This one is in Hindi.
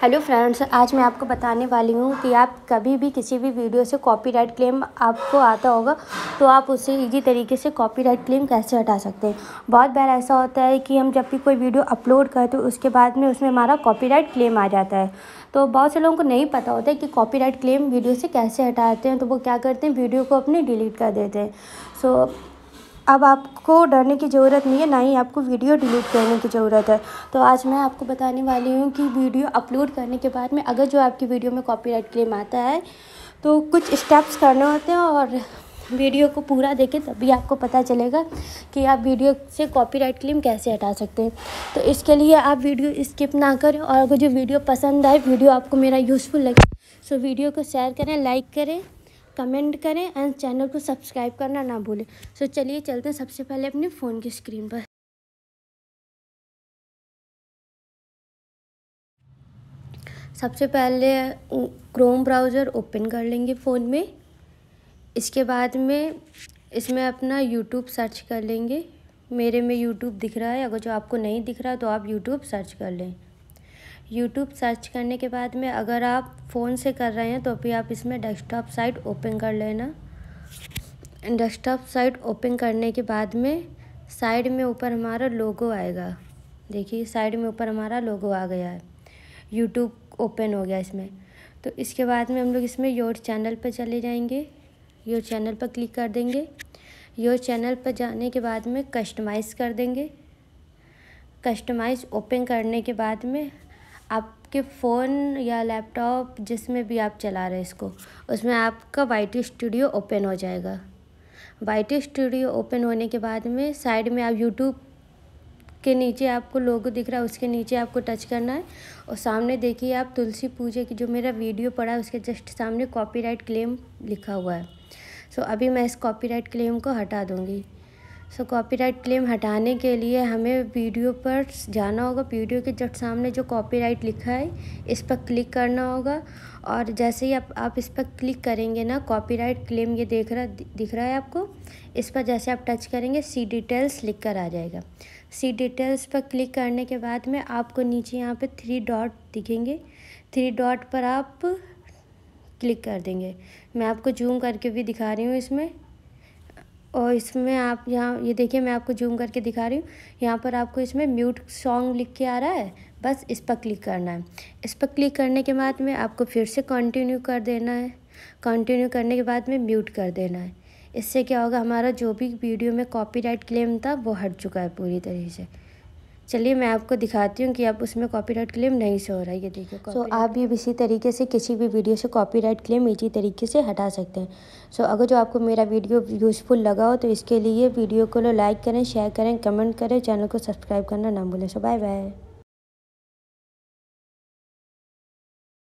हेलो फ्रेंड्स आज मैं आपको बताने वाली हूँ कि आप कभी भी किसी भी वीडियो से कॉपीराइट क्लेम आपको आता होगा तो आप उसे इजी तरीके से कॉपीराइट क्लेम कैसे हटा सकते हैं बहुत बार ऐसा होता है कि हम जब भी कोई वीडियो अपलोड करते हैं तो उसके बाद में उसमें हमारा कॉपीराइट क्लेम आ जाता है तो बहुत से लोगों को नहीं पता होता है कि कॉपीराइट क्लेम वीडियो से कैसे हटाते हैं तो वो क्या करते हैं वीडियो को अपने डिलीट कर देते हैं सो so, अब आपको डरने की ज़रूरत नहीं है ना ही आपको वीडियो डिलीट करने की ज़रूरत है तो आज मैं आपको बताने वाली हूँ कि वीडियो अपलोड करने के बाद में अगर जो आपकी वीडियो में कॉपीराइट क्लेम आता है तो कुछ स्टेप्स करने होते हैं और वीडियो को पूरा देखें तभी आपको पता चलेगा कि आप वीडियो से कॉपीराइट क्लेम कैसे हटा सकते हैं तो इसके लिए आप वीडियो स्किप ना करें और अगर जो वीडियो पसंद आए वीडियो आपको मेरा यूज़फुल लगे सो तो वीडियो को शेयर करें लाइक करें कमेंट करें एंड चैनल को सब्सक्राइब करना ना भूलें सो so, चलिए चलते हैं सबसे पहले अपने फ़ोन की स्क्रीन पर सबसे पहले क्रोम ब्राउज़र ओपन कर लेंगे फ़ोन में इसके बाद में इसमें अपना यूट्यूब सर्च कर लेंगे मेरे में यूट्यूब दिख रहा है अगर जो आपको नहीं दिख रहा तो आप यूट्यूब सर्च कर लें यूट्यूब सर्च करने के बाद में अगर आप फ़ोन से कर रहे हैं तो भी आप इसमें डेस्कटॉप साइट ओपन कर लेना डेस्कटॉप साइट ओपन करने के बाद में साइड में ऊपर हमारा लोगो आएगा देखिए साइड में ऊपर हमारा लोगो आ गया है यूट्यूब ओपन हो गया इसमें तो इसके बाद में हम लोग इसमें योर चैनल पर चले जाएंगे योर चैनल पर क्लिक कर देंगे योर चैनल पर जाने के बाद में कस्टमाइज़ कर देंगे कस्टमाइज़ ओपन करने के बाद में आपके फ़ोन या लैपटॉप जिसमें भी आप चला रहे हैं इसको उसमें आपका वाई टी स्टूडियो ओपन हो जाएगा वाई टी स्टूडियो ओपन होने के बाद में साइड में आप यूट्यूब के नीचे आपको लोगो दिख रहा है उसके नीचे आपको टच करना है और सामने देखिए आप तुलसी पूजा की जो मेरा वीडियो पड़ा है उसके जस्ट सामने कॉपीराइट क्लेम लिखा हुआ है सो so, अभी मैं इस कॉपीराइट क्लेम को हटा दूँगी सो कॉपीराइट क्लेम हटाने के लिए हमें वीडियो पर जाना होगा वीडियो के जट सामने जो कॉपीराइट लिखा है इस पर क्लिक करना होगा और जैसे ही आप आप इस पर क्लिक करेंगे ना कॉपीराइट क्लेम ये देख रहा दिख रहा है आपको इस पर जैसे आप टच करेंगे सी डिटेल्स लिख कर आ जाएगा सी डिटेल्स पर क्लिक करने के बाद में आपको नीचे यहाँ पर थ्री डॉट दिखेंगे थ्री डॉट पर आप क्लिक कर देंगे मैं आपको जूम करके भी दिखा रही हूँ इसमें और इसमें आप यहाँ ये देखिए मैं आपको जूम करके दिखा रही हूँ यहाँ पर आपको इसमें म्यूट सॉन्ग लिख के आ रहा है बस इस पर क्लिक करना है इस पर क्लिक करने के बाद में आपको फिर से कंटिन्यू कर देना है कंटिन्यू करने के बाद में म्यूट कर देना है इससे क्या होगा हमारा जो भी वीडियो में कॉपीराइट क्लेम था वो हट चुका है पूरी तरह से चलिए मैं आपको दिखाती हूँ कि आप उसमें कॉपीराइट क्लेम नहीं से हो रहा है ये देखिए सो so, आप भी इसी तरीके से किसी भी वीडियो से कॉपीराइट क्लेम इसी तरीके से हटा सकते हैं सो so, अगर जो आपको मेरा वीडियो यूज़फुल लगा हो तो इसके लिए वीडियो को लाइक करें शेयर करें कमेंट करें चैनल को सब्सक्राइब करना ना भूलें सो बाय बाय